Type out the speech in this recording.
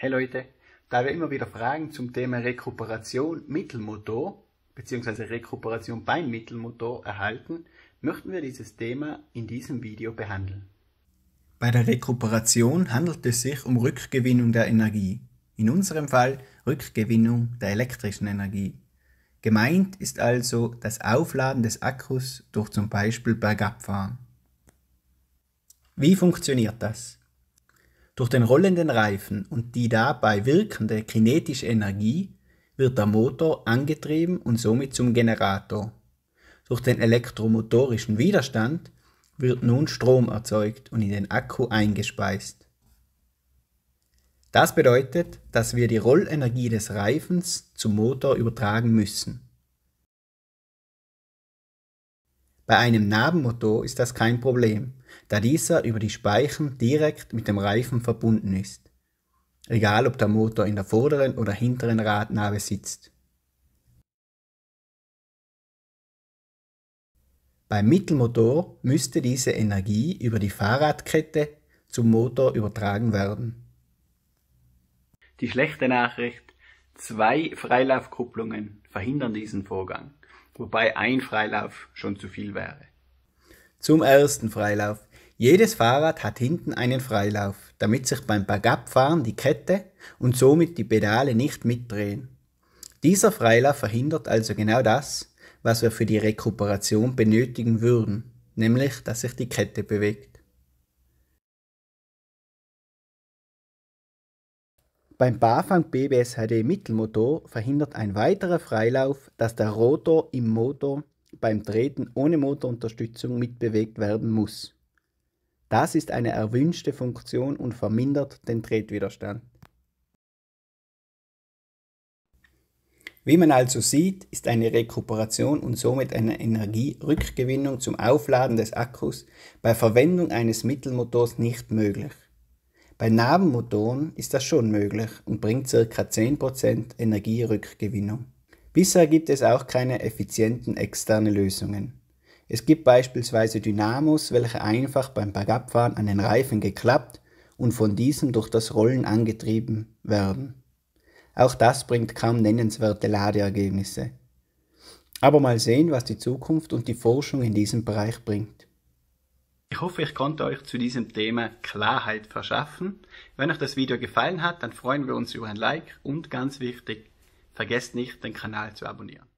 Hey Leute, da wir immer wieder Fragen zum Thema Rekuperation Mittelmotor bzw. Rekuperation beim Mittelmotor erhalten, möchten wir dieses Thema in diesem Video behandeln. Bei der Rekuperation handelt es sich um Rückgewinnung der Energie, in unserem Fall Rückgewinnung der elektrischen Energie. Gemeint ist also das Aufladen des Akkus durch zum Beispiel Bergabfahren. Wie funktioniert das? Durch den rollenden Reifen und die dabei wirkende kinetische Energie wird der Motor angetrieben und somit zum Generator. Durch den elektromotorischen Widerstand wird nun Strom erzeugt und in den Akku eingespeist. Das bedeutet, dass wir die Rollenergie des Reifens zum Motor übertragen müssen. Bei einem Nabenmotor ist das kein Problem, da dieser über die Speichen direkt mit dem Reifen verbunden ist. Egal ob der Motor in der vorderen oder hinteren Radnabe sitzt. Beim Mittelmotor müsste diese Energie über die Fahrradkette zum Motor übertragen werden. Die schlechte Nachricht Zwei Freilaufkupplungen verhindern diesen Vorgang, wobei ein Freilauf schon zu viel wäre. Zum ersten Freilauf. Jedes Fahrrad hat hinten einen Freilauf, damit sich beim Bergabfahren die Kette und somit die Pedale nicht mitdrehen. Dieser Freilauf verhindert also genau das, was wir für die Rekuperation benötigen würden, nämlich dass sich die Kette bewegt. Beim Barfang HD Mittelmotor verhindert ein weiterer Freilauf, dass der Rotor im Motor beim Treten ohne Motorunterstützung mitbewegt werden muss. Das ist eine erwünschte Funktion und vermindert den Tretwiderstand. Wie man also sieht, ist eine Rekuperation und somit eine Energierückgewinnung zum Aufladen des Akkus bei Verwendung eines Mittelmotors nicht möglich. Bei Nabenmotoren ist das schon möglich und bringt ca. 10% Energierückgewinnung. Bisher gibt es auch keine effizienten externen Lösungen. Es gibt beispielsweise Dynamos, welche einfach beim Bergabfahren an den Reifen geklappt und von diesem durch das Rollen angetrieben werden. Auch das bringt kaum nennenswerte Ladeergebnisse. Aber mal sehen, was die Zukunft und die Forschung in diesem Bereich bringt. Ich hoffe, ich konnte euch zu diesem Thema Klarheit verschaffen. Wenn euch das Video gefallen hat, dann freuen wir uns über ein Like und ganz wichtig, vergesst nicht, den Kanal zu abonnieren.